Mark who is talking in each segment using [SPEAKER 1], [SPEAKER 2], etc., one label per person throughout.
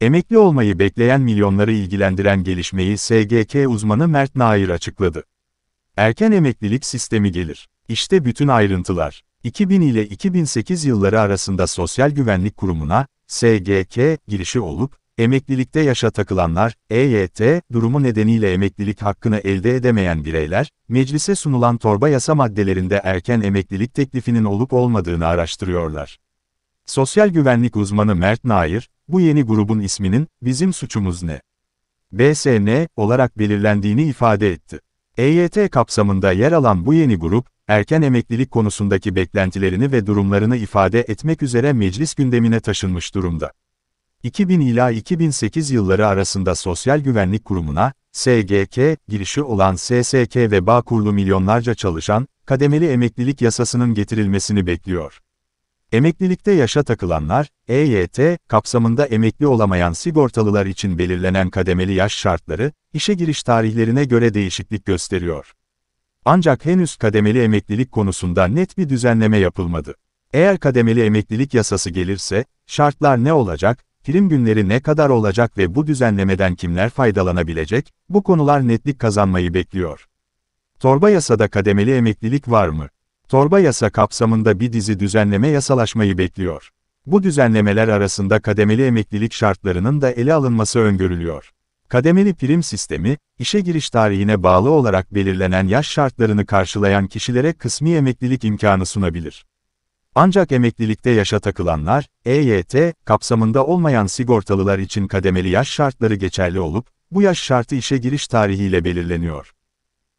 [SPEAKER 1] Emekli olmayı bekleyen milyonları ilgilendiren gelişmeyi SGK uzmanı Mert Nair açıkladı. Erken emeklilik sistemi gelir. İşte bütün ayrıntılar. 2000 ile 2008 yılları arasında Sosyal Güvenlik Kurumu'na, SGK, girişi olup, emeklilikte yaşa takılanlar, EYT, durumu nedeniyle emeklilik hakkını elde edemeyen bireyler, meclise sunulan torba yasa maddelerinde erken emeklilik teklifinin olup olmadığını araştırıyorlar. Sosyal güvenlik uzmanı Mert Nair, bu yeni grubun isminin, bizim suçumuz ne? BSN olarak belirlendiğini ifade etti. EYT kapsamında yer alan bu yeni grup, erken emeklilik konusundaki beklentilerini ve durumlarını ifade etmek üzere meclis gündemine taşınmış durumda. 2000 ila 2008 yılları arasında Sosyal Güvenlik Kurumu'na, SGK, girişi olan SSK ve kurulu milyonlarca çalışan, kademeli emeklilik yasasının getirilmesini bekliyor. Emeklilikte yaşa takılanlar, EYT, kapsamında emekli olamayan sigortalılar için belirlenen kademeli yaş şartları, işe giriş tarihlerine göre değişiklik gösteriyor. Ancak henüz kademeli emeklilik konusunda net bir düzenleme yapılmadı. Eğer kademeli emeklilik yasası gelirse, şartlar ne olacak, prim günleri ne kadar olacak ve bu düzenlemeden kimler faydalanabilecek, bu konular netlik kazanmayı bekliyor. Torba yasada kademeli emeklilik var mı? Torba yasa kapsamında bir dizi düzenleme yasalaşmayı bekliyor. Bu düzenlemeler arasında kademeli emeklilik şartlarının da ele alınması öngörülüyor. Kademeli prim sistemi, işe giriş tarihine bağlı olarak belirlenen yaş şartlarını karşılayan kişilere kısmi emeklilik imkanı sunabilir. Ancak emeklilikte yaşa takılanlar, EYT, kapsamında olmayan sigortalılar için kademeli yaş şartları geçerli olup, bu yaş şartı işe giriş tarihiyle belirleniyor.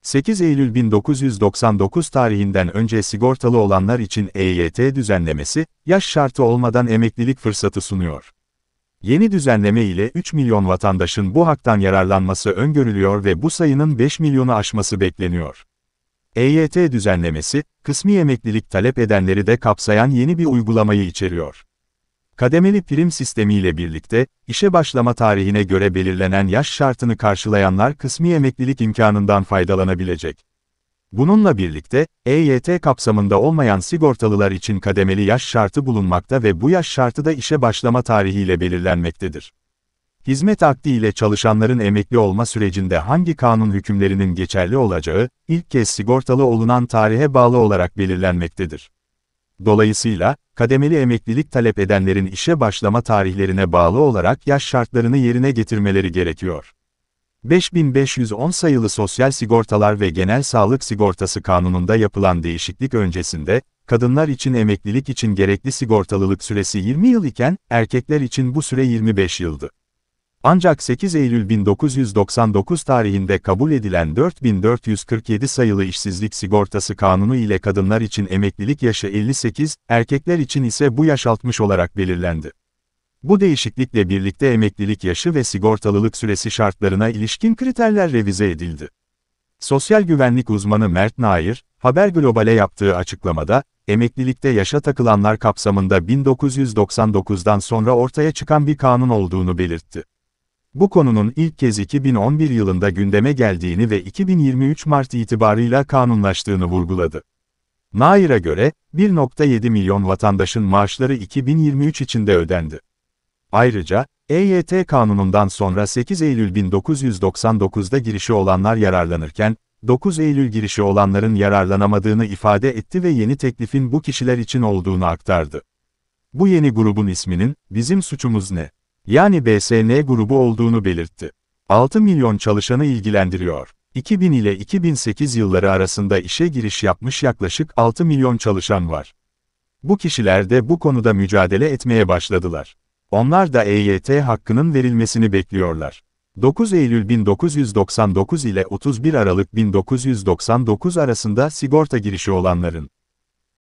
[SPEAKER 1] 8 Eylül 1999 tarihinden önce sigortalı olanlar için EYT düzenlemesi, yaş şartı olmadan emeklilik fırsatı sunuyor. Yeni düzenleme ile 3 milyon vatandaşın bu haktan yararlanması öngörülüyor ve bu sayının 5 milyonu aşması bekleniyor. EYT düzenlemesi, kısmi emeklilik talep edenleri de kapsayan yeni bir uygulamayı içeriyor. Kademeli prim sistemiyle birlikte, işe başlama tarihine göre belirlenen yaş şartını karşılayanlar kısmi emeklilik imkanından faydalanabilecek. Bununla birlikte, EYT kapsamında olmayan sigortalılar için kademeli yaş şartı bulunmakta ve bu yaş şartı da işe başlama tarihiyle belirlenmektedir. Hizmet akdi ile çalışanların emekli olma sürecinde hangi kanun hükümlerinin geçerli olacağı, ilk kez sigortalı olunan tarihe bağlı olarak belirlenmektedir. Dolayısıyla, kademeli emeklilik talep edenlerin işe başlama tarihlerine bağlı olarak yaş şartlarını yerine getirmeleri gerekiyor. 5510 sayılı Sosyal Sigortalar ve Genel Sağlık Sigortası Kanunu'nda yapılan değişiklik öncesinde, kadınlar için emeklilik için gerekli sigortalılık süresi 20 yıl iken, erkekler için bu süre 25 yıldı. Ancak 8 Eylül 1999 tarihinde kabul edilen 4447 sayılı işsizlik sigortası kanunu ile kadınlar için emeklilik yaşı 58, erkekler için ise bu yaş 60 olarak belirlendi. Bu değişiklikle birlikte emeklilik yaşı ve sigortalılık süresi şartlarına ilişkin kriterler revize edildi. Sosyal güvenlik uzmanı Mert Nair, Haber Global'e yaptığı açıklamada, emeklilikte yaşa takılanlar kapsamında 1999'dan sonra ortaya çıkan bir kanun olduğunu belirtti bu konunun ilk kez 2011 yılında gündeme geldiğini ve 2023 Mart itibarıyla kanunlaştığını vurguladı. Nair'a göre, 1.7 milyon vatandaşın maaşları 2023 içinde ödendi. Ayrıca, EYT kanunundan sonra 8 Eylül 1999'da girişi olanlar yararlanırken, 9 Eylül girişi olanların yararlanamadığını ifade etti ve yeni teklifin bu kişiler için olduğunu aktardı. Bu yeni grubun isminin, bizim suçumuz ne? yani BSN grubu olduğunu belirtti. 6 milyon çalışanı ilgilendiriyor. 2000 ile 2008 yılları arasında işe giriş yapmış yaklaşık 6 milyon çalışan var. Bu kişiler de bu konuda mücadele etmeye başladılar. Onlar da EYT hakkının verilmesini bekliyorlar. 9 Eylül 1999 ile 31 Aralık 1999 arasında sigorta girişi olanların